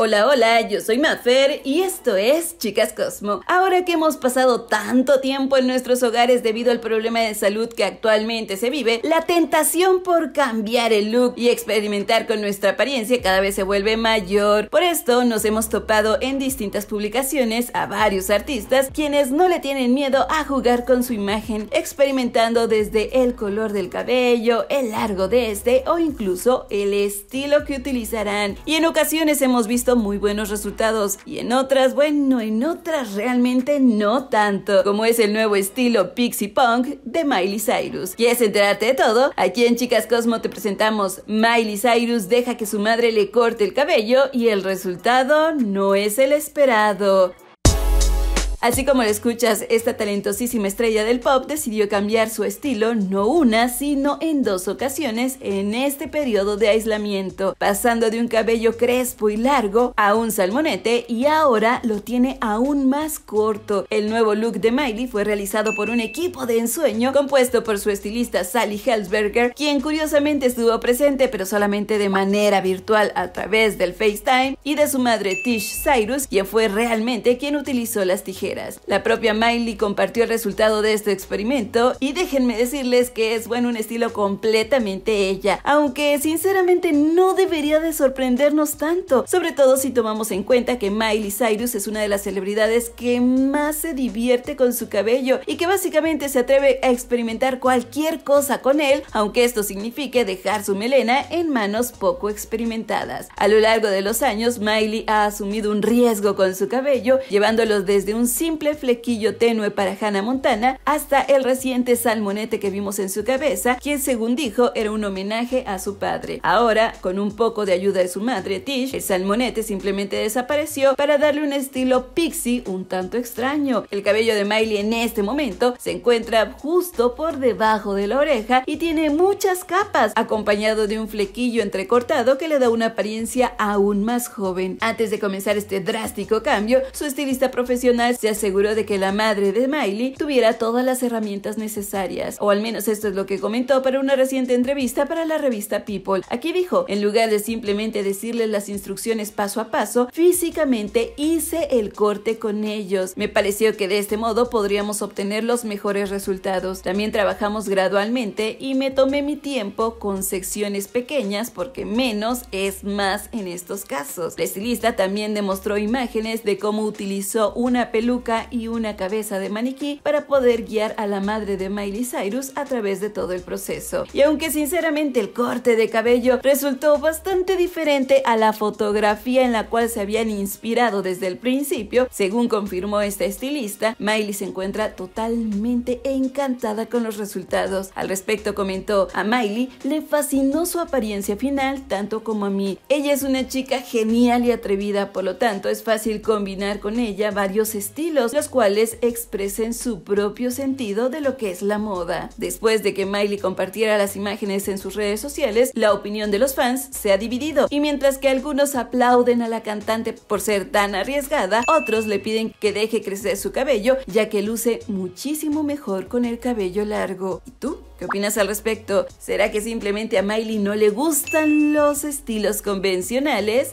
Hola, hola, yo soy Mafer y esto es Chicas Cosmo. Ahora que hemos pasado tanto tiempo en nuestros hogares debido al problema de salud que actualmente se vive, la tentación por cambiar el look y experimentar con nuestra apariencia cada vez se vuelve mayor. Por esto nos hemos topado en distintas publicaciones a varios artistas quienes no le tienen miedo a jugar con su imagen, experimentando desde el color del cabello, el largo de este o incluso el estilo que utilizarán. Y en ocasiones hemos visto muy buenos resultados y en otras, bueno, en otras realmente no tanto, como es el nuevo estilo Pixie Punk de Miley Cyrus. ¿Quieres enterarte de todo? Aquí en Chicas Cosmo te presentamos Miley Cyrus deja que su madre le corte el cabello y el resultado no es el esperado. Así como lo escuchas, esta talentosísima estrella del pop decidió cambiar su estilo no una, sino en dos ocasiones en este periodo de aislamiento, pasando de un cabello crespo y largo a un salmonete y ahora lo tiene aún más corto. El nuevo look de Miley fue realizado por un equipo de ensueño compuesto por su estilista Sally Helsberger, quien curiosamente estuvo presente pero solamente de manera virtual a través del FaceTime y de su madre Tish Cyrus, quien fue realmente quien utilizó las tijeras la propia Miley compartió el resultado de este experimento y déjenme decirles que es bueno un estilo completamente ella, aunque sinceramente no debería de sorprendernos tanto, sobre todo si tomamos en cuenta que Miley Cyrus es una de las celebridades que más se divierte con su cabello y que básicamente se atreve a experimentar cualquier cosa con él, aunque esto signifique dejar su melena en manos poco experimentadas. A lo largo de los años, Miley ha asumido un riesgo con su cabello, llevándolo desde un simple flequillo tenue para Hannah Montana hasta el reciente salmonete que vimos en su cabeza, quien según dijo era un homenaje a su padre. Ahora, con un poco de ayuda de su madre, Tish, el salmonete simplemente desapareció para darle un estilo pixie un tanto extraño. El cabello de Miley en este momento se encuentra justo por debajo de la oreja y tiene muchas capas, acompañado de un flequillo entrecortado que le da una apariencia aún más joven. Antes de comenzar este drástico cambio, su estilista profesional se aseguró de que la madre de Miley tuviera todas las herramientas necesarias, o al menos esto es lo que comentó para una reciente entrevista para la revista People. Aquí dijo, en lugar de simplemente decirles las instrucciones paso a paso, físicamente hice el corte con ellos. Me pareció que de este modo podríamos obtener los mejores resultados. También trabajamos gradualmente y me tomé mi tiempo con secciones pequeñas porque menos es más en estos casos. La estilista también demostró imágenes de cómo utilizó una peluca y una cabeza de maniquí para poder guiar a la madre de Miley Cyrus a través de todo el proceso. Y aunque sinceramente el corte de cabello resultó bastante diferente a la fotografía en la cual se habían inspirado desde el principio, según confirmó esta estilista, Miley se encuentra totalmente encantada con los resultados. Al respecto comentó, a Miley le fascinó su apariencia final tanto como a mí. Ella es una chica genial y atrevida, por lo tanto es fácil combinar con ella varios estilos los cuales expresen su propio sentido de lo que es la moda. Después de que Miley compartiera las imágenes en sus redes sociales, la opinión de los fans se ha dividido y mientras que algunos aplauden a la cantante por ser tan arriesgada, otros le piden que deje crecer su cabello ya que luce muchísimo mejor con el cabello largo. ¿Y tú? ¿Qué opinas al respecto? ¿Será que simplemente a Miley no le gustan los estilos convencionales?